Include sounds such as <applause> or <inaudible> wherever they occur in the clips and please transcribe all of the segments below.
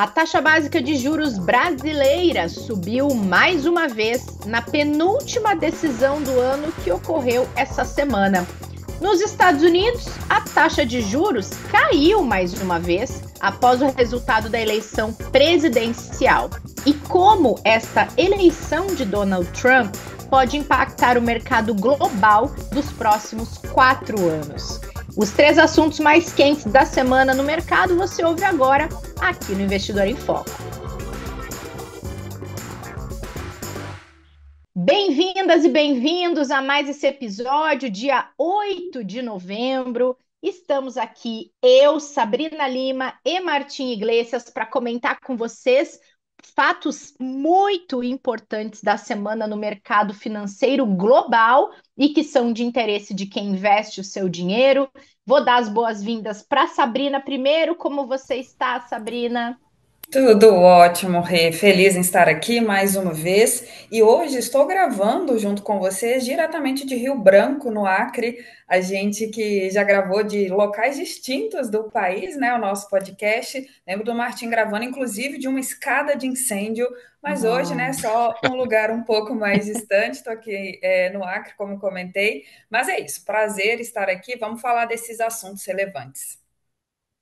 A taxa básica de juros brasileira subiu mais uma vez na penúltima decisão do ano que ocorreu essa semana. Nos Estados Unidos, a taxa de juros caiu mais uma vez após o resultado da eleição presidencial. E como esta eleição de Donald Trump pode impactar o mercado global dos próximos quatro anos? Os três assuntos mais quentes da semana no mercado você ouve agora aqui no Investidor em Foco. Bem-vindas e bem-vindos a mais esse episódio, dia 8 de novembro. Estamos aqui, eu, Sabrina Lima e Martim Iglesias, para comentar com vocês fatos muito importantes da semana no mercado financeiro global e que são de interesse de quem investe o seu dinheiro. Vou dar as boas-vindas para Sabrina primeiro. Como você está, Sabrina? Tudo ótimo, Rê. Feliz em estar aqui mais uma vez. E hoje estou gravando junto com vocês diretamente de Rio Branco, no Acre. A gente que já gravou de locais distintos do país, né? O nosso podcast. Lembro do Martin gravando, inclusive, de uma escada de incêndio. Mas uhum. hoje, né? Só um lugar um pouco mais distante. Estou aqui é, no Acre, como comentei. Mas é isso. Prazer estar aqui. Vamos falar desses assuntos relevantes.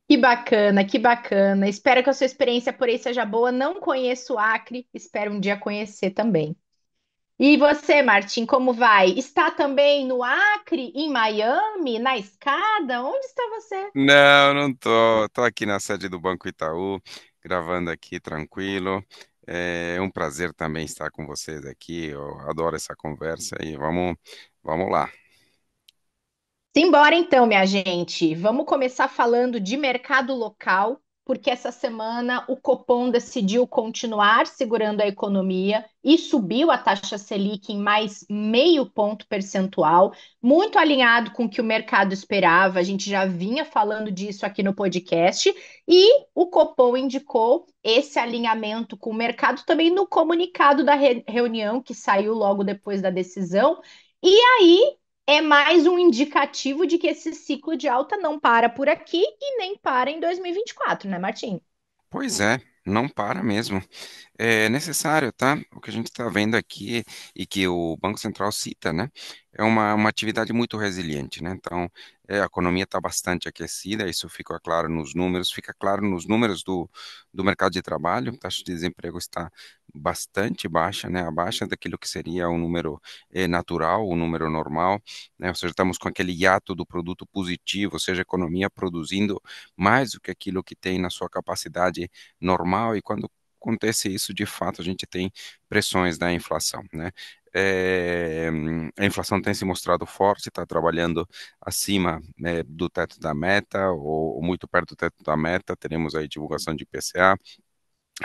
Que bacana, que bacana. Espero que a sua experiência por aí seja boa. Não conheço o Acre, espero um dia conhecer também. E você, Martim, como vai? Está também no Acre, em Miami, na escada? Onde está você? Não, não tô. Tô aqui na sede do Banco Itaú, gravando aqui tranquilo. É um prazer também estar com vocês aqui. Eu adoro essa conversa e vamos, vamos lá. Simbora então, minha gente. Vamos começar falando de mercado local, porque essa semana o Copom decidiu continuar segurando a economia e subiu a taxa Selic em mais meio ponto percentual, muito alinhado com o que o mercado esperava. A gente já vinha falando disso aqui no podcast e o Copom indicou esse alinhamento com o mercado também no comunicado da re reunião que saiu logo depois da decisão. E aí, é mais um indicativo de que esse ciclo de alta não para por aqui e nem para em 2024, né, Martim? Pois é, não para mesmo. É necessário, tá? O que a gente está vendo aqui e que o Banco Central cita, né? É uma, uma atividade muito resiliente, né? Então, é, a economia está bastante aquecida, isso fica claro nos números, fica claro nos números do, do mercado de trabalho, a taxa de desemprego está bastante baixa, né, abaixo daquilo que seria um número eh, natural, um número normal, né, ou seja, estamos com aquele hiato do produto positivo, ou seja, a economia produzindo mais do que aquilo que tem na sua capacidade normal, e quando acontece isso, de fato, a gente tem pressões da inflação, né? É, a inflação tem se mostrado forte, está trabalhando acima né, do teto da meta, ou, ou muito perto do teto da meta, teremos aí divulgação de IPCA.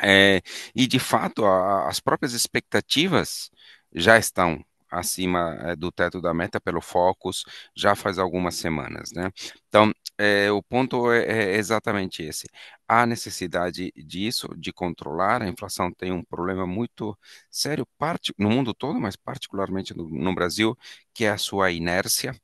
É, eh, e, de fato, a, as próprias expectativas já estão acima eh, do teto da meta pelo Focus já faz algumas semanas, né? Então, é, o ponto é, é exatamente esse. Há necessidade disso, de controlar. A inflação tem um problema muito sério no mundo todo, mas particularmente no, no Brasil, que é a sua inércia.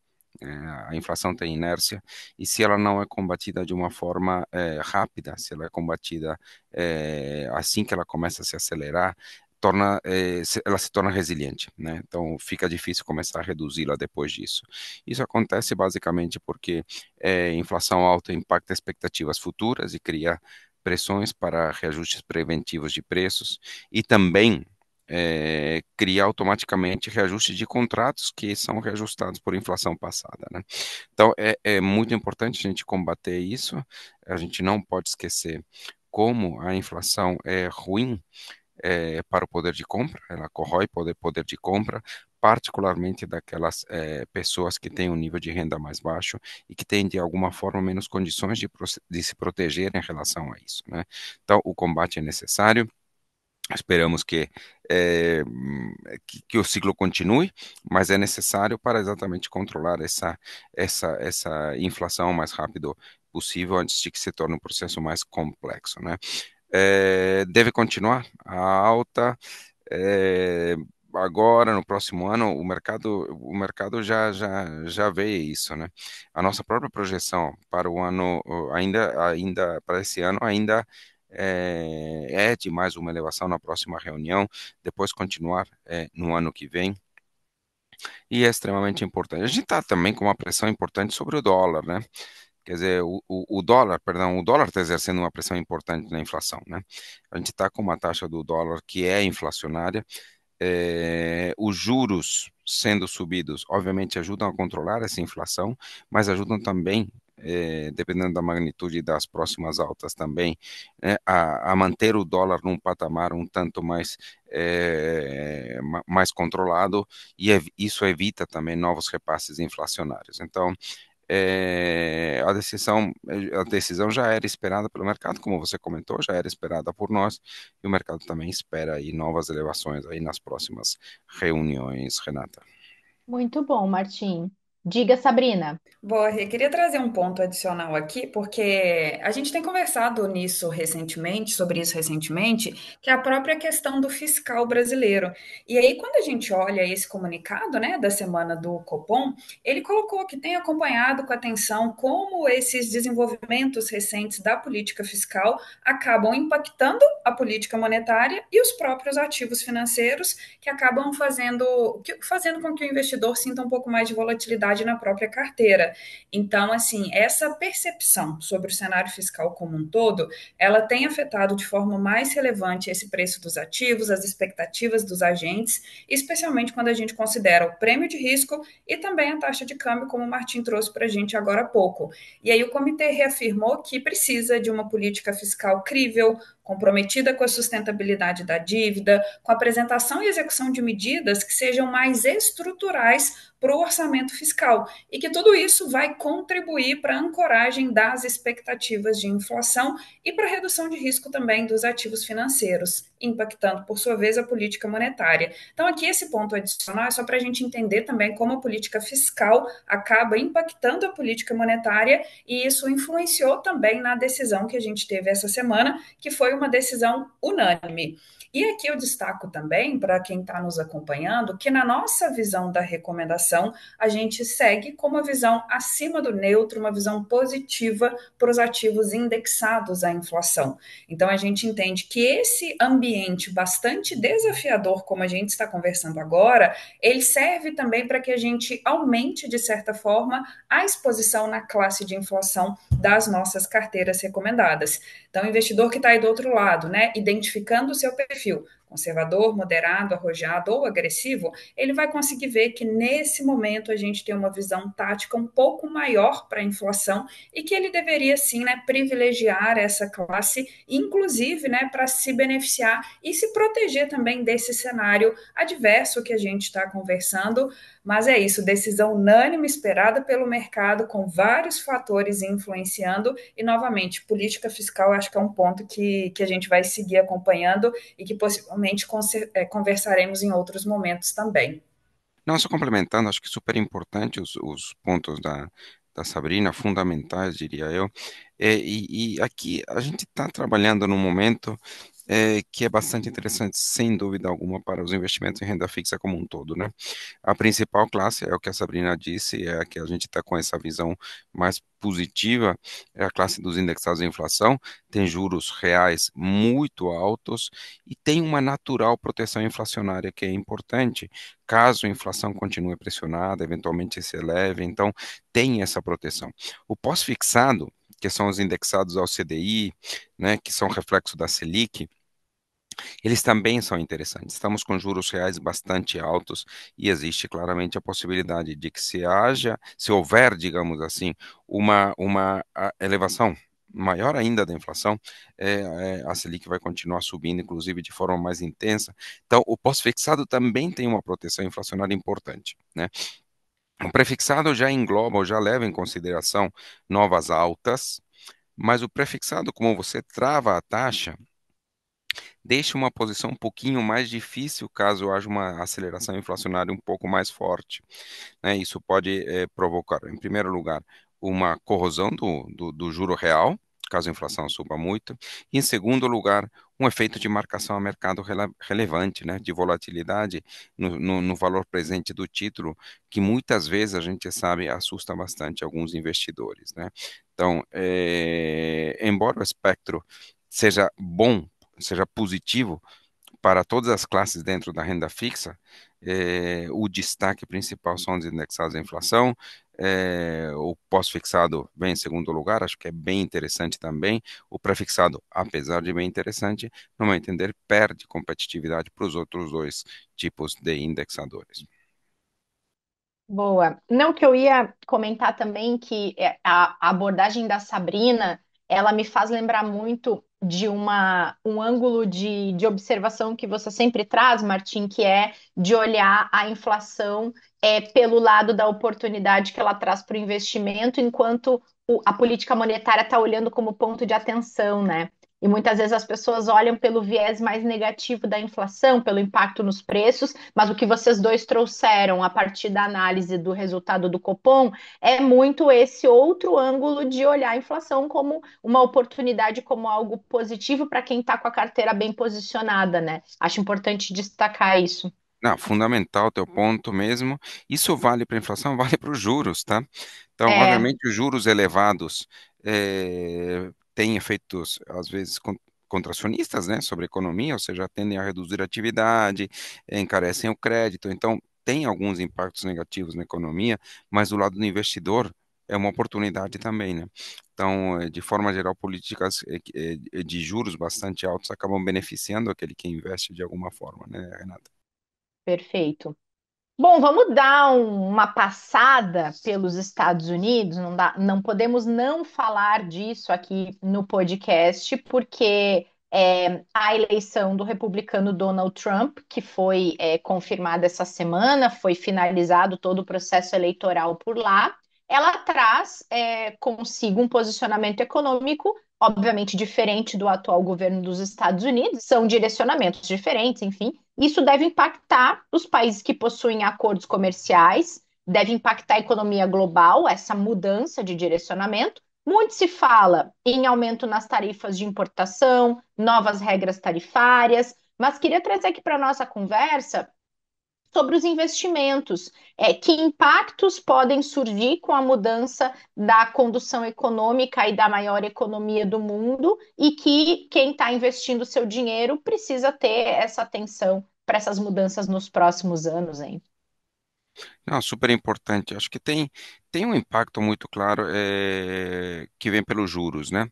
Eh, a inflação tem inércia e se ela não é combatida de uma forma é, rápida, se ela é combatida é, assim que ela começa a se acelerar, torna, é, ela se torna resiliente, né? Então fica difícil começar a reduzi-la depois disso. Isso acontece basicamente porque é, inflação alta impacta expectativas futuras e cria pressões para reajustes preventivos de preços e também é, cria automaticamente reajustes de contratos que são reajustados por inflação passada. Né? Então é, é muito importante a gente combater isso. A gente não pode esquecer como a inflação é ruim é, para o poder de compra, ela corrói poder, poder de compra, particularmente daquelas é, pessoas que têm um nível de renda mais baixo e que têm, de alguma forma, menos condições de, de se proteger em relação a isso. Né? Então, o combate é necessário. Esperamos que, é, que, que, o ciclo continue, mas é necessário para exatamente controlar essa, essa, essa inflação o mais rápido possível antes de que se torne um processo mais complexo. Né? é, deve continuar a alta. É, agora no próximo ano o mercado o mercado já já já vê isso né a nossa própria projeção para o ano ainda ainda para esse ano ainda é, é de mais uma elevação na próxima reunião depois continuar é, no ano que vem e é extremamente importante a gente está também com uma pressão importante sobre o dólar né Quer dizer, o, o, dólar, perdão, o dólar está exercendo uma pressão importante na inflação, né? A gente está com uma taxa do dólar que é inflacionária, é, os juros sendo subidos, obviamente ajudam a controlar essa inflação, mas ajudam também é, dependendo da magnitude das próximas altas também, né, a, a, manter o dólar num patamar um tanto mais, é, mais controlado, e isso evita também novos repasses inflacionários. Então, é, a decisão é, a decisão já era esperada pelo mercado, como você comentou, já era esperada por nós e o mercado também espera aí novas elevações aí nas próximas reuniões, Renata. Muito bom, Martim. Diga, Sabrina. Boa, Rê. Queria trazer um ponto adicional aqui, porque a gente tem conversado nisso recentemente, sobre isso recentemente, que é a própria questão do fiscal brasileiro. E aí, quando a gente olha esse comunicado né, da semana do Copom, ele colocou que tem acompanhado com atenção como esses desenvolvimentos recentes da política fiscal acabam impactando a política monetária e os próprios ativos financeiros, que acabam fazendo, fazendo com que o investidor sinta um pouco mais de volatilidade na própria carteira. Então, assim, essa percepção sobre o cenário fiscal como um todo, ela tem afetado de forma mais relevante esse preço dos ativos, as expectativas dos agentes, especialmente quando a gente considera o prêmio de risco e também a taxa de câmbio, como o Martin trouxe para a gente agora há pouco. E aí o comitê reafirmou que precisa de uma política fiscal crível, comprometida com a sustentabilidade da dívida, com a apresentação e execução de medidas que sejam mais estruturais para o orçamento fiscal e que tudo isso vai contribuir para a ancoragem das expectativas de inflação e para a redução de risco também dos ativos financeiros, impactando, por sua vez, a política monetária. Então, aqui esse ponto adicional é só para a gente entender também como a política fiscal acaba impactando a política monetária e isso influenciou também na decisão que a gente teve essa semana, que foi uma decisão unânime. E aqui eu destaco também, para quem está nos acompanhando, que na nossa visão da recomendação, a gente segue com uma visão acima do neutro, uma visão positiva para os ativos indexados à inflação. Então, a gente entende que esse ambiente bastante desafiador, como a gente está conversando agora, ele serve também para que a gente aumente, de certa forma, a exposição na classe de inflação das nossas carteiras recomendadas. Então, investidor que está aí do outro outro lado, né? Identificando o seu perfil conservador, moderado, arrojado ou agressivo, ele vai conseguir ver que nesse momento a gente tem uma visão tática um pouco maior para a inflação e que ele deveria sim né, privilegiar essa classe, inclusive né, para se beneficiar e se proteger também desse cenário adverso que a gente está conversando. Mas é isso, decisão unânime esperada pelo mercado, com vários fatores influenciando, e novamente, política fiscal acho que é um ponto que, que a gente vai seguir acompanhando e que possivelmente certamente é, conversaremos em outros momentos também. Não só complementando, acho que é super importante os, os pontos da, da Sabrina, fundamentais, diria eu. É, e, e, aqui a gente está trabalhando num momento é, que é bastante interessante, sem dúvida alguma, para os investimentos em renda fixa como um todo, né? A principal classe, é o que a Sabrina disse, é a que a gente está com essa visão mais positiva, é a classe dos indexados à inflação, tem juros reais muito altos e tem uma natural proteção inflacionária que é importante, caso a inflação continue pressionada, eventualmente se eleve, então tem essa proteção. O pós-fixado, que são os indexados ao CDI, né, que são reflexo da Selic, eles também são interessantes. Estamos com juros reais bastante altos e existe claramente a possibilidade de que se haja, se houver, digamos assim, uma, uma elevação maior ainda da inflação, é, é, a Selic vai continuar subindo, inclusive de forma mais intensa. Então, o pós-fixado também tem uma proteção inflacionária importante, né? O prefixado já engloba ou já leva em consideração novas altas, mas o prefixado, como você trava a taxa, deixa uma posição um pouquinho mais difícil caso haja uma aceleração inflacionária um pouco mais forte. Né? Isso pode é, provocar, em primeiro lugar, uma corrosão do, do, do juro real, caso a inflação suba muito. E, em segundo lugar, um efeito de marcação a mercado rele relevante, né, de volatilidade no, no, no, valor presente do título, que muitas vezes a gente sabe assusta bastante alguns investidores. Né? Então, é, embora o espectro seja bom seja positivo para todas as classes dentro da renda fixa, é, o destaque principal são os indexados à inflação, é, o pós-fixado vem em segundo lugar, acho que é bem interessante também, o prefixado, apesar de bem interessante, no meu entender, perde competitividade para os outros dois tipos de indexadores. Boa. Não que eu ia comentar também que é, a abordagem da Sabrina, ela me faz lembrar muito de uma, um ângulo de, de observação que você sempre traz, Martin, que é de olhar a inflação é, pelo lado da oportunidade que ela traz para o investimento, enquanto o, a política monetária está olhando como ponto de atenção, né? E muitas vezes as pessoas olham pelo viés mais negativo da inflação, pelo impacto nos preços, mas o que vocês dois trouxeram a partir da análise do resultado do Copom é muito esse outro ângulo de olhar a inflação como uma oportunidade, como algo positivo para quem está com a carteira bem posicionada, né? Acho importante destacar isso. Não, fundamental teu ponto mesmo. Isso vale para a inflação, vale para os juros, tá? Então, é. obviamente, os juros elevados é, têm efeitos, às vezes, contracionistas, né, sobre a economia, ou seja, tendem a reduzir a atividade, encarecem o crédito. Então, tem alguns impactos negativos na economia, mas do lado do investidor é uma oportunidade também, né? Então, eh, de forma geral, políticas eh, eh, de juros bastante altos acabam beneficiando aquele que investe de alguma forma, né, Renata? Perfeito. Bom, vamos dar uma passada pelos Estados Unidos. Não, dá, não podemos não falar disso aqui no podcast, porque é, a eleição do republicano Donald Trump, que foi é, confirmada essa semana, foi finalizado todo o processo eleitoral por lá, ela traz é, consigo um posicionamento econômico obviamente diferente do atual governo dos Estados Unidos, são direcionamentos diferentes, enfim. Isso deve impactar os países que possuem acordos comerciais, deve impactar a economia global, essa mudança de direcionamento. Muito se fala em aumento nas tarifas de importação, novas regras tarifárias, mas queria trazer aqui para a nossa conversa sobre os investimentos. É, que impactos podem surgir com a mudança da condução econômica e da maior economia do mundo e que quem está investindo seu dinheiro precisa ter essa atenção para essas mudanças nos próximos anos, hein? Não, super importante. Acho que tem, tem um impacto muito claro é, que vem pelos juros, né?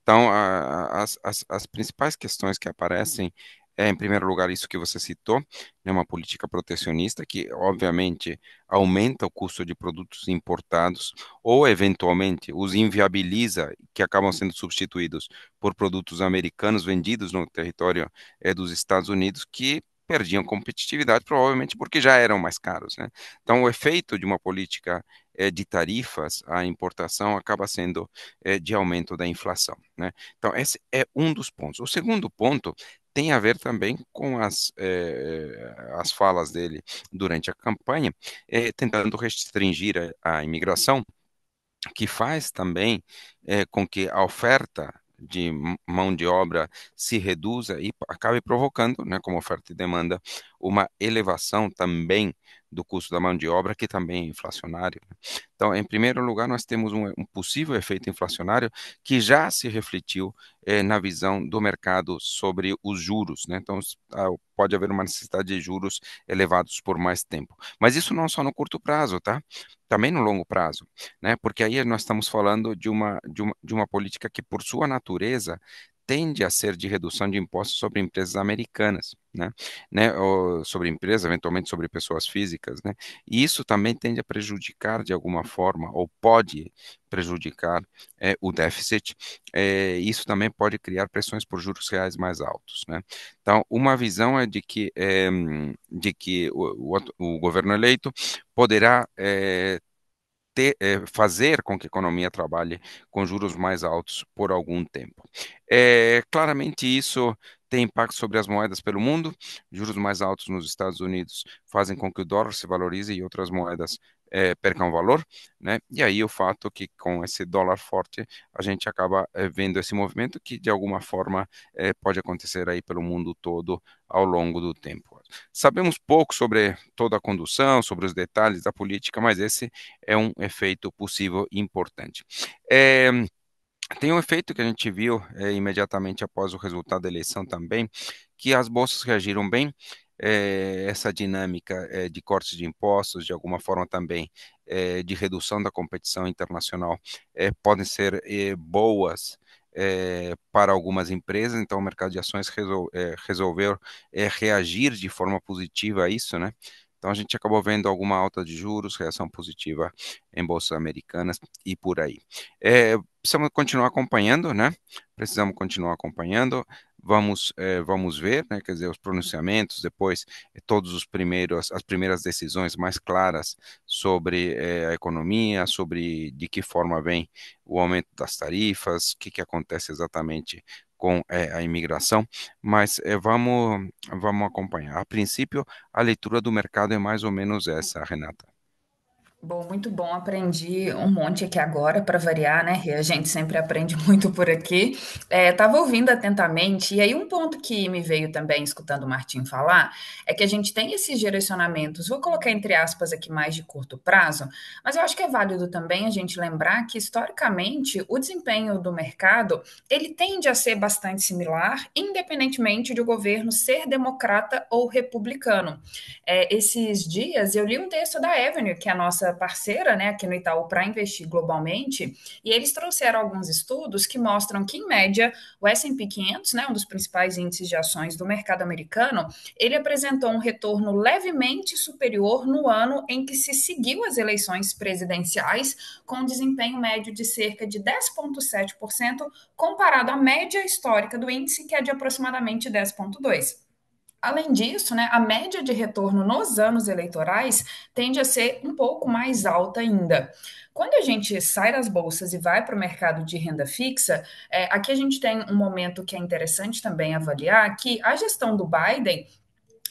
Então, a, a, as, as principais questões que aparecem é, em primeiro lugar, isso que você citou, né, uma política protecionista que, obviamente, aumenta o custo de produtos importados ou, eventualmente, os inviabiliza, que acabam sendo substituídos por produtos americanos vendidos no território é, dos Estados Unidos, que perdiam competitividade, provavelmente porque já eram mais caros. Né? Então, o efeito de uma política é, de tarifas à importação acaba sendo é, de aumento da inflação. Né? Então, esse é um dos pontos. O segundo ponto tem a ver também com as, é, as falas dele durante a campanha, é, tentando restringir a, a, imigração, que faz também é, com que a oferta de mão de obra se reduza e acabe provocando, né, como oferta e demanda, uma elevação também do custo da mão de obra, que também é inflacionário. Né? Então, em primeiro lugar, nós temos um, um possível efeito inflacionário que já se refletiu eh, na visão do mercado sobre os juros. Né? Então, ah, pode haver uma necessidade de juros elevados por mais tempo. Mas isso não só no curto prazo, tá? Também no longo prazo, né? Porque aí nós estamos falando de uma, de uma, de uma política que, por sua natureza, tende a ser de redução de impostos sobre empresas americanas, né? né? sobre empresas, eventualmente sobre pessoas físicas, né? E isso também tende a prejudicar de alguma forma, ou pode prejudicar é, o déficit. É, isso também pode criar pressões por juros reais mais altos, né? Então, uma visão é de que, é, de que o, o, o governo eleito poderá ter, é, fazer com que a economia trabalhe com juros mais altos por algum tempo. É, claramente isso tem impacto sobre as moedas pelo mundo. Juros mais altos nos Estados Unidos fazem com que o dólar se valorize e outras moedas é, perca um valor, né? E aí o fato que com esse dólar forte a gente acaba é, vendo esse movimento que de alguma forma é, pode acontecer aí pelo mundo todo ao longo do tempo. Sabemos pouco sobre toda a condução, sobre os detalhes da política, mas esse é um efeito possível importante. É, tem um efeito que a gente viu é, imediatamente após o resultado da eleição também, que as bolsas reagiram bem é, essa dinâmica é, de cortes de impostos, de alguma forma também é, de redução da competição internacional, podem ser boas para algumas empresas. Então, o mercado de ações resol resolveu reagir de forma positiva a isso, né? Então, a gente acabou vendo alguma alta de juros, reação positiva em bolsas americanas e por aí. precisamos continuar acompanhando, né? Precisamos continuar acompanhando vamos, eh, vamos ver, né, quer dizer, os uhum. pronunciamentos, depois eh, todos os primeiros, as primeiras decisões mais claras sobre eh, a economia, sobre de que forma vem o aumento das tarifas, o que, que acontece exatamente com é, a imigração, mas é, vamos, vamos acompanhar. A princípio, a leitura do mercado é mais ou menos essa, Renata. Bom, muito bom. Aprendi um monte aqui agora para variar, né? A gente sempre aprende <laughs> muito por aqui. Estava é, ouvindo atentamente, e aí um ponto que me veio também escutando o Martim falar é que a gente tem esses direcionamentos, vou colocar entre aspas aqui mais de curto prazo, mas eu acho que é válido também a gente lembrar que historicamente o desempenho do mercado ele tende a ser bastante similar, independentemente de o governo ser democrata ou republicano. É, esses dias eu li um texto da Avenue, que é a nossa parceira, né, aqui no Itaú, para investir globalmente, e eles trouxeram alguns estudos que mostram que, em média, o S&P 500, né, um dos principais índices de ações do mercado americano, ele apresentou um retorno levemente superior no ano em que se seguiu as eleições presidenciais, com um desempenho médio de cerca de 10,7%, comparado à média histórica do índice, que é de aproximadamente 10,2%. Além disso, né, a média de retorno nos anos eleitorais tende a ser um pouco mais alta ainda. Quando a gente sai das bolsas e vai para o mercado de renda fixa, é, aqui a gente tem um momento que é interessante também avaliar, que a gestão do Biden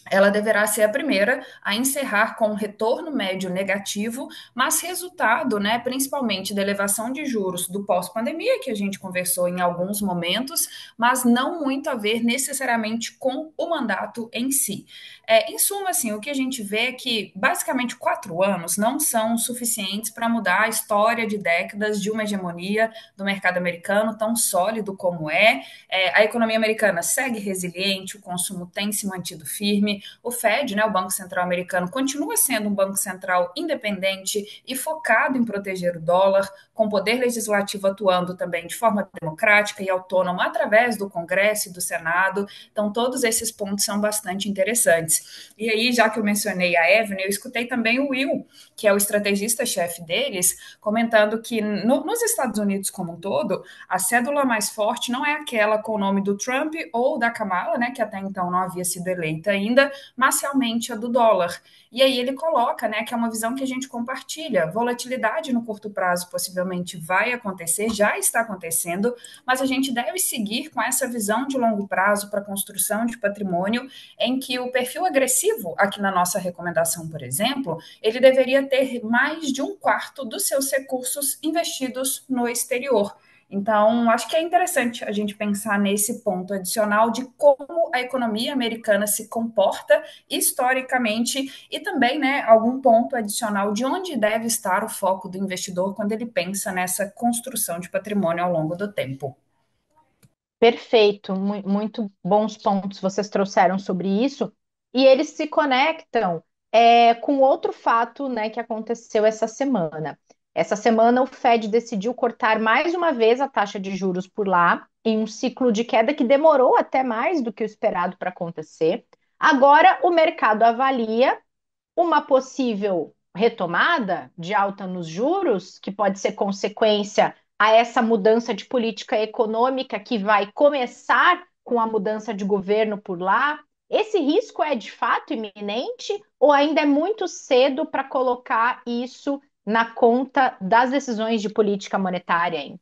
ela deverá ser a primeira a encerrar com um retorno médio negativo, mas resultado, né, principalmente da elevação de juros do pós-pandemia, que a gente conversou em alguns momentos, mas não muito a ver necessariamente com o mandato em si. É, em suma, assim, o que a gente vê é que basicamente quatro anos não são suficientes para mudar a história de décadas de uma hegemonia do mercado americano tão sólido como é. é a economia americana segue resiliente, o consumo tem se mantido firme o Fed, né, o Banco Central Americano, continua sendo um banco central independente e focado em proteger o dólar com o poder legislativo atuando também de forma democrática e autônoma através do Congresso e do Senado. Então, todos esses pontos são bastante interessantes. E aí, já que eu mencionei a Evelyn, eu escutei também o Will, que é o estrategista-chefe deles, comentando que no, nos Estados Unidos como um todo, a cédula mais forte não é aquela com o nome do Trump ou da Kamala, né, que até então não havia sido eleita ainda, mas realmente a do dólar. E aí ele coloca, né, que é uma visão que a gente compartilha. Volatilidade no curto prazo possivelmente vai acontecer, já está acontecendo, mas a gente deve seguir com essa visão de longo prazo para construção de patrimônio, em que o perfil agressivo, aqui na nossa recomendação, por exemplo, ele deveria ter mais de um quarto dos seus recursos investidos no exterior. Então, acho que é interessante a gente pensar nesse ponto adicional de como a economia americana se comporta historicamente e também, né, algum ponto adicional de onde deve estar o foco do investidor quando ele pensa nessa construção de patrimônio ao longo do tempo. Perfeito, muito bons pontos vocês trouxeram sobre isso e eles se conectam é, com outro fato, né, que aconteceu essa semana. Essa semana, o Fed decidiu cortar mais uma vez a taxa de juros por lá, em um ciclo de queda que demorou até mais do que o esperado para acontecer. Agora, o mercado avalia uma possível retomada de alta nos juros, que pode ser consequência a essa mudança de política econômica que vai começar com a mudança de governo por lá. Esse risco é de fato iminente ou ainda é muito cedo para colocar isso na conta das decisões de política monetária, hein?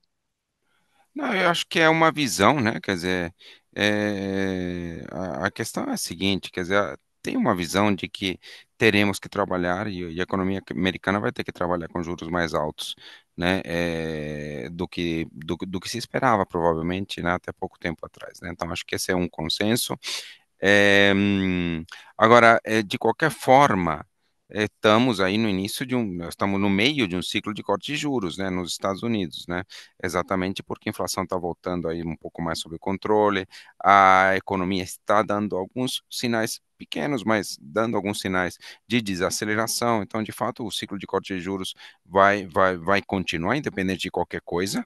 Não, eu acho que é uma visão, né? Quer dizer, é, a, a, questão é a seguinte, quer dizer, tem uma visão de que teremos que trabalhar e, e a economia americana vai ter que trabalhar com juros mais altos, né? É, do que do, do, que se esperava provavelmente, né, até pouco tempo atrás, né? Então acho que esse é um consenso. É, hum, agora, é, de qualquer forma, estamos aí no início de um, nós estamos no meio de um ciclo de corte de juros, né, nos Estados Unidos, né, exatamente porque a inflação está voltando aí um pouco mais sob controle, a economia está dando alguns sinais pequenos, mas dando alguns sinais de desaceleração. Então, de fato, o ciclo de corte de juros vai, vai, vai continuar, independente de qualquer coisa.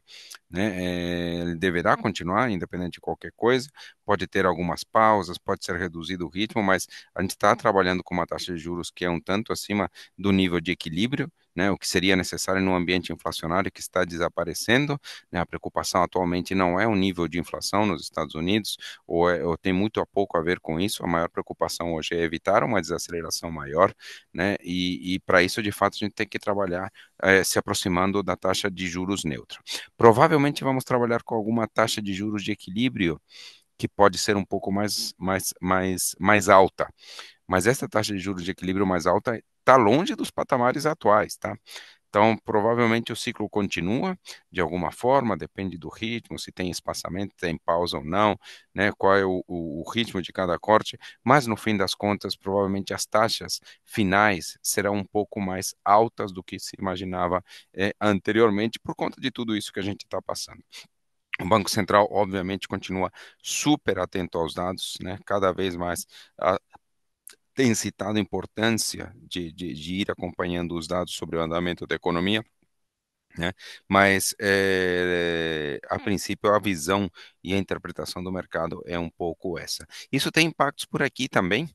Né? É, ele deverá continuar, independente de qualquer coisa. Pode ter algumas pausas, pode ser reduzido o ritmo, mas a gente está trabalhando com uma taxa de juros que é um tanto acima do nível de equilíbrio né, o que seria necessário num ambiente inflacionário que está desaparecendo. Né, a preocupação atualmente não é o nível de inflação nos Estados Unidos, ou, é, ou tem muito a pouco a ver com isso. A maior preocupação hoje é evitar uma desaceleração maior, né, e, e para isso, de fato, a gente tem que trabalhar é, se aproximando da taxa de juros neutra. Provavelmente vamos trabalhar com alguma taxa de juros de equilíbrio que pode ser um pouco mais, mais, mais, mais alta. Mas essa taxa de juros de equilíbrio mais alta está longe dos patamares atuais, tá? Então, provavelmente o ciclo continua de alguma forma, depende do ritmo, se tem espaçamento, tem pausa ou não, né, qual é o, o, o, ritmo de cada corte, mas no fim das contas, provavelmente as taxas finais serão um pouco mais altas do que se imaginava é, anteriormente, por conta de tudo isso que a gente está passando. O Banco Central, obviamente, continua super atento aos dados, né? cada vez mais a, tem citado a importância de, de, de ir acompanhando os dados sobre o andamento da economia, né? Mas é, a princípio a visão e a interpretação do mercado é um pouco essa. Isso tem impactos por aqui também,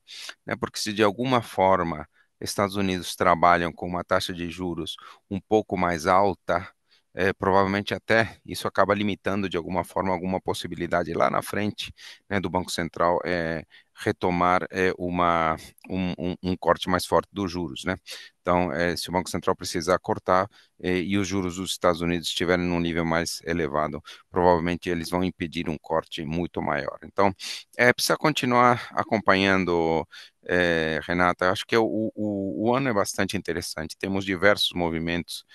né? Porque se de alguma forma Estados Unidos trabalham com uma taxa de juros um pouco mais alta, é, provavelmente até isso acaba limitando de alguma forma alguma possibilidade lá na frente né, do Banco Central é, retomar é, uma, um, um, um, corte mais forte dos juros. Né? Então, é, se o Banco Central precisar cortar é, e os juros dos Estados Unidos estiverem num nível mais elevado, provavelmente eles vão impedir um corte muito maior. Então, é, precisa continuar acompanhando, é, Renata. Acho que é o, o, o, ano é bastante interessante. Temos diversos movimentos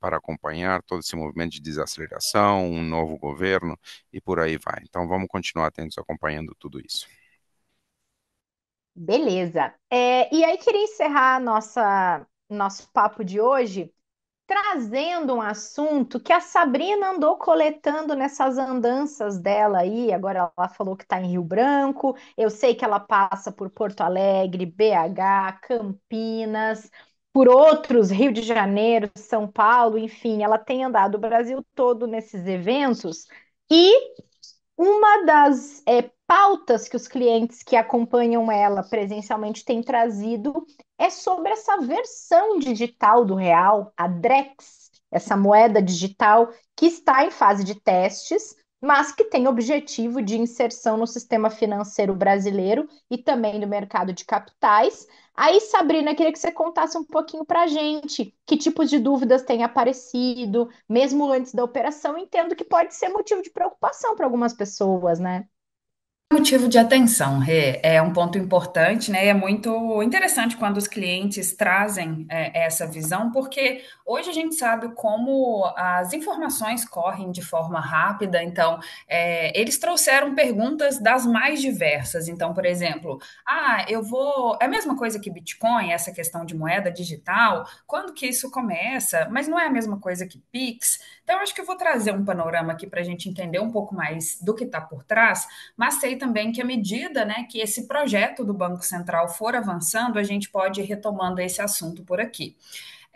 para acompanhar, todo esse movimento de desaceleração, um novo governo e por aí vai. Então, vamos continuar atentos acompanhando tudo isso. Beleza. É, e aí queria encerrar nossa, nosso papo de hoje trazendo um assunto que a Sabrina andou coletando nessas andanças dela aí. Agora ela falou que está em Rio Branco. Eu sei que ela passa por Porto Alegre, BH, Campinas, por outros, Rio de Janeiro, São Paulo, enfim, ela tem andado o Brasil todo nesses eventos. E uma das é, pautas que os clientes que acompanham ela presencialmente têm trazido é sobre essa versão digital do real, a Drex, essa moeda digital que está em fase de testes, mas que tem objetivo de inserção no sistema financeiro brasileiro e também no mercado de capitais. Aí, Sabrina, queria que você contasse um pouquinho para a gente que tipos de dúvidas têm aparecido, mesmo antes da operação. Entendo que pode ser motivo de preocupação para algumas pessoas, né? motivo de atenção, Rê. É um ponto importante, né? É muito interessante quando os clientes trazem é, essa visão, porque hoje a gente sabe como as informações correm de forma rápida. Então, é, eles trouxeram perguntas das mais diversas. Então, por exemplo, ah, eu vou. É a mesma coisa que Bitcoin, essa questão de moeda digital. Quando que isso começa? Mas não é a mesma coisa que Pix. Então, acho que eu vou trazer um panorama aqui para a gente entender um pouco mais do que está por trás, mas sei também que à medida né, que esse projeto do Banco Central for avançando, a gente pode ir retomando esse assunto por aqui.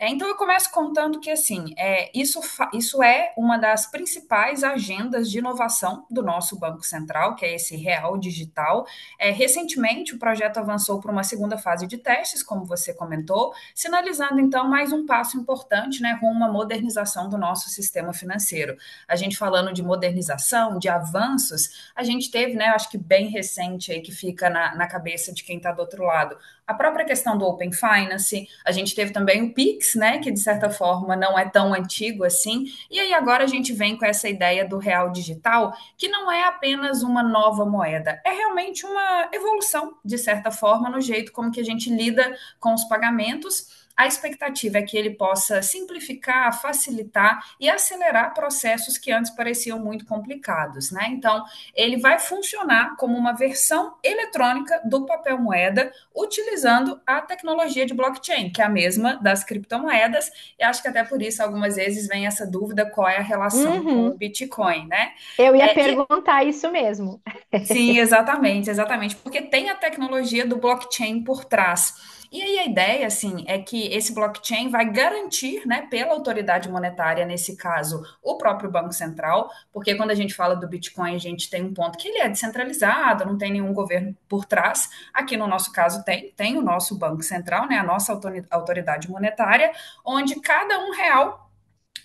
É, então eu começo contando que assim, é, isso, isso é uma das principais agendas de inovação do nosso Banco Central, que é esse real digital. É, recentemente o projeto avançou para uma segunda fase de testes, como você comentou, sinalizando então mais um passo importante né, com uma modernização do nosso sistema financeiro. A gente falando de modernização, de avanços, a gente teve, né, acho que bem recente aí que fica na, na cabeça de quem está do outro lado, a própria questão do Open Finance, a gente teve também o Pix, né, que de certa forma não é tão antigo assim, e aí agora a gente vem com essa ideia do real digital, que não é apenas uma nova moeda, é realmente uma evolução, de certa forma, no jeito como que a gente lida com os pagamentos a expectativa é que ele possa simplificar, facilitar e acelerar processos que antes pareciam muito complicados, né? Então, ele vai funcionar como uma versão eletrônica do papel moeda, utilizando a tecnologia de blockchain, que é a mesma das criptomoedas, e acho que até por isso algumas vezes vem essa dúvida qual é a relação uhum. com o Bitcoin, né? Eu ia é, perguntar e... isso mesmo. Sim, exatamente, exatamente, porque tem a tecnologia do blockchain por trás. E aí a ideia, assim, é que esse blockchain vai garantir, né, pela autoridade monetária, nesse caso, o próprio Banco Central, porque quando a gente fala do Bitcoin, a gente tem um ponto que ele é descentralizado, não tem nenhum governo por trás. Aqui no nosso caso tem, tem o nosso Banco Central, né, a nossa autoridade monetária, onde cada um real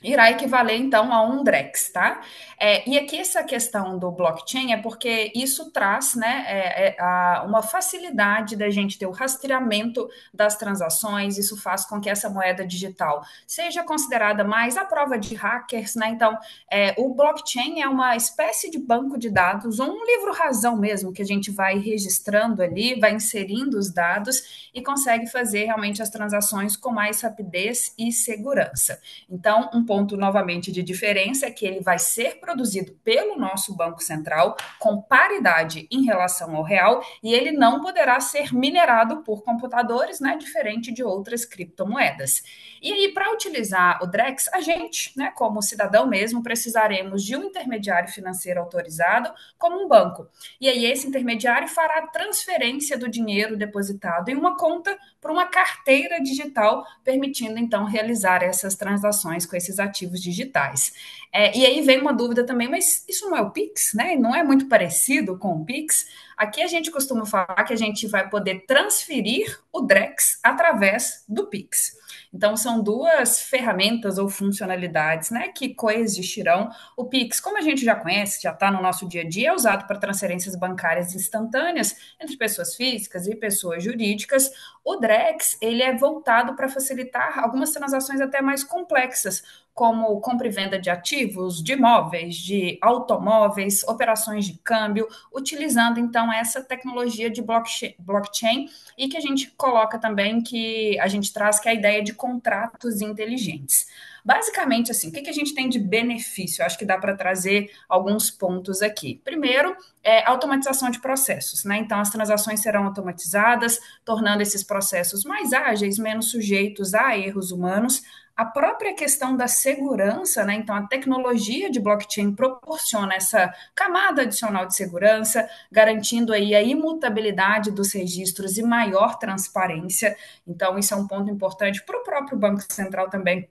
irá equivaler então a um DREX, tá? É, e aqui essa questão do blockchain é porque isso traz né, é, é, a, uma facilidade da gente ter o rastreamento das transações, isso faz com que essa moeda digital seja considerada mais a prova de hackers, né? Então, é, o blockchain é uma espécie de banco de dados, um livro-razão mesmo, que a gente vai registrando ali, vai inserindo os dados e consegue fazer realmente as transações com mais rapidez e segurança. Então, um ponto novamente de diferença é que ele vai ser produzido pelo nosso Banco Central com paridade em relação ao real e ele não poderá ser minerado por computadores, né, diferente de outras criptomoedas. E aí para utilizar o Drex, a gente, né, como cidadão mesmo, precisaremos de um intermediário financeiro autorizado, como um banco. E aí esse intermediário fará a transferência do dinheiro depositado em uma conta para uma carteira digital, permitindo então realizar essas transações com esses ativos digitais. É, e aí vem uma dúvida também, mas isso não é o Pix, né? Não é muito parecido com o Pix? Aqui a gente costuma falar que a gente vai poder transferir o Drex através do Pix. Então, são duas ferramentas ou funcionalidades né, que coexistirão. O Pix, como a gente já conhece, já está no nosso dia a dia, é usado para transferências bancárias instantâneas entre pessoas físicas e pessoas jurídicas. O Drex ele é voltado para facilitar algumas transações até mais complexas, como compra e venda de ativos, de imóveis, de automóveis, operações de câmbio, utilizando então essa tecnologia de blockchain e que a gente coloca também que a gente traz que é a ideia de contratos inteligentes. Basicamente, assim, o que, a gente tem de benefício? acho que dá para trazer alguns pontos aqui. Primeiro, é automatização de processos, né? Então, as transações serão automatizadas, tornando esses processos mais ágeis, menos sujeitos a erros humanos, a própria questão da segurança, né? Então, a tecnologia de blockchain proporciona essa camada adicional de segurança, garantindo aí a imutabilidade dos registros e maior transparência. Então, isso é um ponto importante para o próprio Banco Central também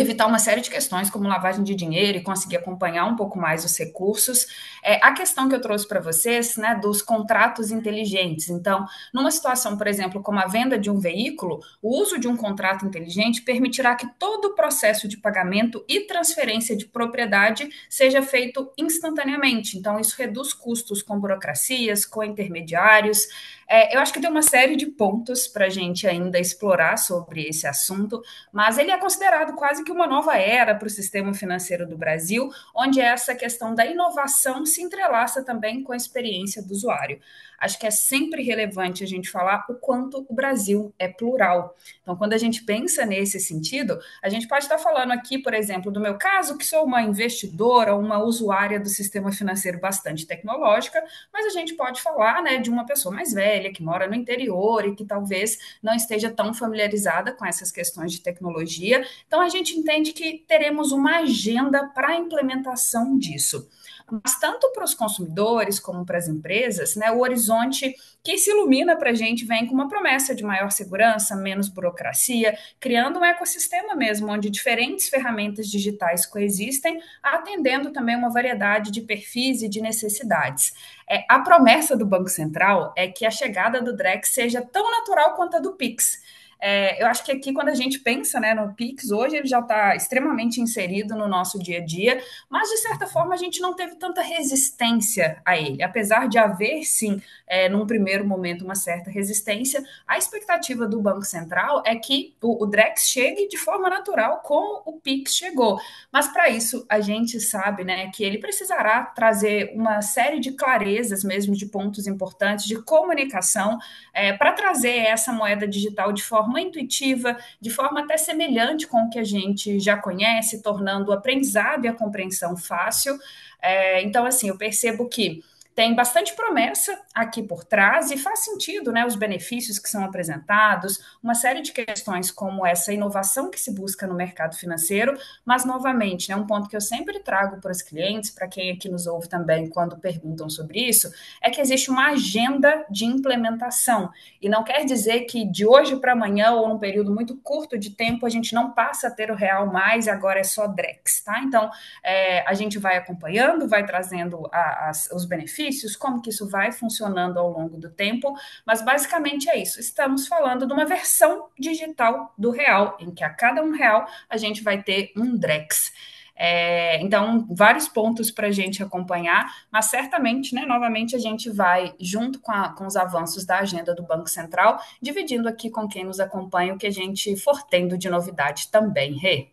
evitar uma série de questões, como lavagem de dinheiro, e conseguir acompanhar um pouco mais os recursos. É, a questão que eu trouxe para vocês, né, dos contratos inteligentes. Então, numa situação, por exemplo, como a venda de um veículo, o uso de um contrato inteligente permitirá que todo o processo de pagamento e transferência de propriedade seja feito instantaneamente. Então, isso reduz custos com burocracias, com intermediários. É, eu acho que tem uma série de pontos para a gente ainda explorar sobre esse assunto, mas ele é considerado quase que uma nova era para o sistema financeiro do Brasil, onde essa questão da inovação se entrelaça também com a experiência do usuário acho que é sempre relevante a gente falar o quanto o Brasil é plural. Então, quando a gente pensa nesse sentido, a gente pode estar falando aqui, por exemplo, do meu caso, que sou uma investidora, uma usuária do sistema financeiro bastante tecnológica, mas a gente pode falar né, de uma pessoa mais velha, que mora no interior e que talvez não esteja tão familiarizada com essas questões de tecnologia. Então, a gente entende que teremos uma agenda para a implementação disso. Mas tanto para os consumidores como para as empresas, né, o horizonte que se ilumina para a gente vem com uma promessa de maior segurança, menos burocracia, criando um ecossistema mesmo, onde diferentes ferramentas digitais coexistem, atendendo também uma variedade de perfis e de necessidades. É, a promessa do Banco Central é que a chegada do DREX seja tão natural quanto a do PIX é, eu acho que aqui, quando a gente pensa né, no Pix, hoje ele já está extremamente inserido no nosso dia a dia, mas de certa forma a gente não teve tanta resistência a ele. Apesar de haver, sim, é, num primeiro momento, uma certa resistência, a expectativa do Banco Central é que o, o Drex chegue de forma natural, como o Pix chegou. Mas para isso, a gente sabe né, que ele precisará trazer uma série de clarezas, mesmo de pontos importantes, de comunicação, é, para trazer essa moeda digital de forma forma intuitiva, de forma até semelhante com o que a gente já conhece, tornando o aprendizado e a compreensão fácil. É, então, assim, eu percebo que tem bastante promessa aqui por trás e faz sentido, né? Os benefícios que são apresentados, uma série de questões como essa inovação que se busca no mercado financeiro, mas novamente, né, um ponto que eu sempre trago para os clientes, para quem aqui nos ouve também quando perguntam sobre isso, é que existe uma agenda de implementação e não quer dizer que de hoje para amanhã ou num período muito curto de tempo a gente não passa a ter o real mais e agora é só Drex, tá? Então é, a gente vai acompanhando, vai trazendo a, os benefícios benefícios, como que isso vai funcionando ao longo do tempo, mas basicamente é isso. Estamos falando de uma versão digital do real, em que a cada um real a gente vai ter um Drex. É, então, vários pontos para a gente acompanhar, mas certamente, né, novamente, a gente vai, junto com, a, com, os avanços da agenda do Banco Central, dividindo aqui com quem nos acompanha o que a gente for tendo de novidade também, Rê.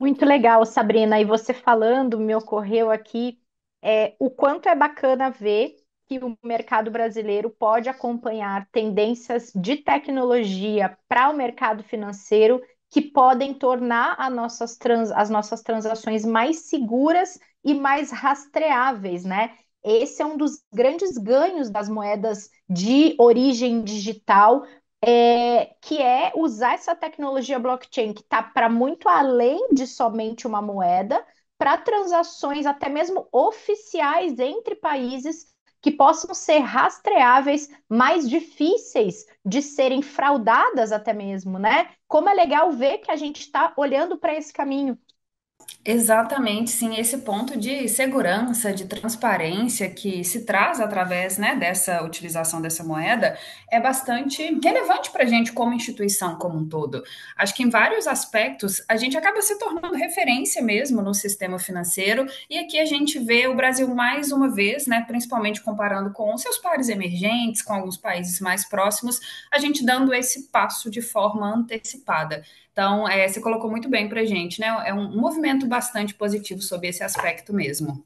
Muito legal, Sabrina. E você falando, me ocorreu aqui é, o quanto é bacana ver que o mercado brasileiro pode acompanhar tendências de tecnologia para o mercado financeiro que podem tornar nossas trans, as nossas transações mais seguras e mais rastreáveis, né? Esse é um dos grandes ganhos das moedas de origem digital, é, que é usar essa tecnologia blockchain que está para muito além de somente uma moeda, para transações até mesmo oficiais entre países que possam ser rastreáveis, mais difíceis de serem fraudadas até mesmo, né? Como é legal ver que a gente está olhando para esse caminho. Exatamente, sim, esse ponto de segurança, de transparência que se traz através né, dessa utilização dessa moeda é bastante relevante para a gente como instituição como um todo. Acho que em vários aspectos a gente acaba se tornando referência mesmo no sistema financeiro e aqui a gente vê o Brasil mais uma vez, né, principalmente comparando com seus pares emergentes, com alguns países mais próximos, a gente dando esse passo de forma antecipada. Então, é, você colocou muito bem para a gente, né? É um movimento bastante positivo sobre esse aspecto mesmo.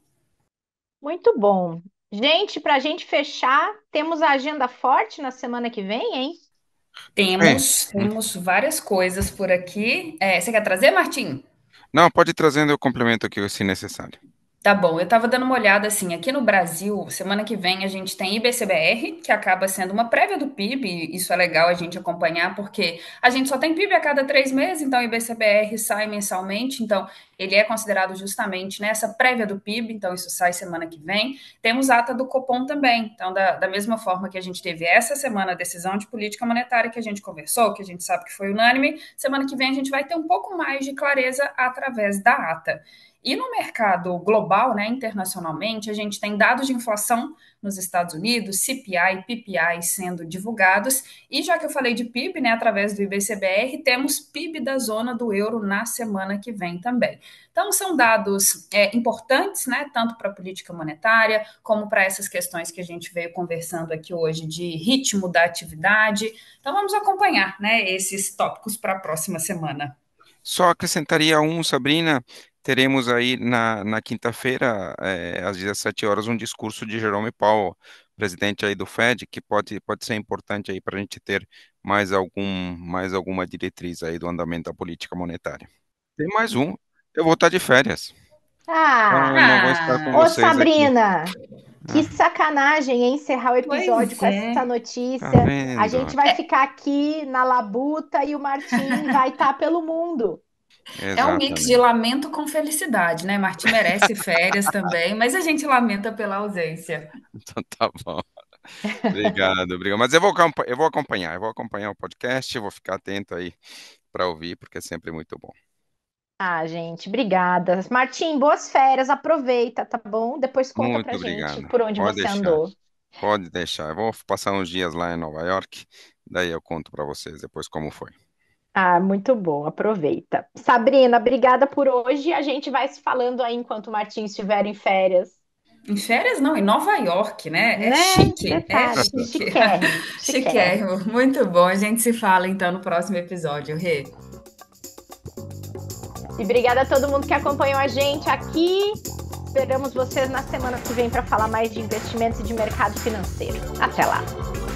Muito bom. Gente, para a gente fechar, temos a agenda forte na semana que vem, hein? Temos, é. temos várias coisas por aqui. É, você quer trazer, Martim? Não, pode trazer, eu complemento aqui se necessário. Tá bom, eu estava dando uma olhada assim, aqui no Brasil, semana que vem a gente tem IBCBR, que acaba sendo uma prévia do PIB, isso é legal a gente acompanhar, porque a gente só tem PIB a cada três meses, então o IBCBR sai mensalmente, então ele é considerado justamente nessa prévia do PIB, então isso sai semana que vem. Temos ata do Copom também, então da, da mesma forma que a gente teve essa semana a decisão de política monetária que a gente conversou, que a gente sabe que foi unânime, semana que vem a gente vai ter um pouco mais de clareza através da ata. E no mercado global, né, internacionalmente, a gente tem dados de inflação nos Estados Unidos, CPI, PPI sendo divulgados, e já que eu falei de PIB, né, através do IBCBR, temos PIB da zona do euro na semana que vem também. Então, são dados é, importantes, né, tanto para a política monetária, como para essas questões que a gente veio conversando aqui hoje de ritmo da atividade. Então, vamos acompanhar, né, esses tópicos para a próxima semana. Só acrescentaria um, Sabrina, Teremos aí na, na quinta-feira, é, às 17 horas, um discurso de Jerome Powell, presidente aí do Fed, que pode, pode ser importante aí para a gente ter mais, algum, mais alguma diretriz aí do andamento da política monetária. Tem mais um, eu vou estar tá de férias. Ah, então, ah. ô Sabrina, aqui. que sacanagem encerrar o episódio com é. essa notícia. Tá a gente vai ficar aqui na labuta e o Martim <laughs> vai estar tá pelo mundo. É um mix de lamento com felicidade, né? Martim merece férias <laughs> também, mas a gente lamenta pela ausência. Então tá bom. Obrigado, obrigado. Mas eu vou, eu vou acompanhar, eu vou acompanhar o podcast, vou ficar atento aí para ouvir, porque é sempre muito bom. Ah, gente, obrigada. Martim, boas férias, aproveita, tá bom? Depois conta muito pra obrigado. gente por onde Pode você deixar. andou. Pode deixar, eu vou passar uns dias lá em Nova York, daí eu conto para vocês depois como foi. Ah, muito bom, aproveita. Sabrina, obrigada por hoje. A gente vai se falando aí enquanto o Martim estiver em férias. Em férias não, em Nova York, né? É né? chique, é, é chique. Chiquérrimo, <laughs> chiquérrimo. chiquérrimo. Muito bom. A gente se fala então no próximo episódio, Rê. E obrigada a todo mundo que acompanhou a gente aqui. Esperamos vocês na semana que vem para falar mais de investimentos e de mercado financeiro. Até lá!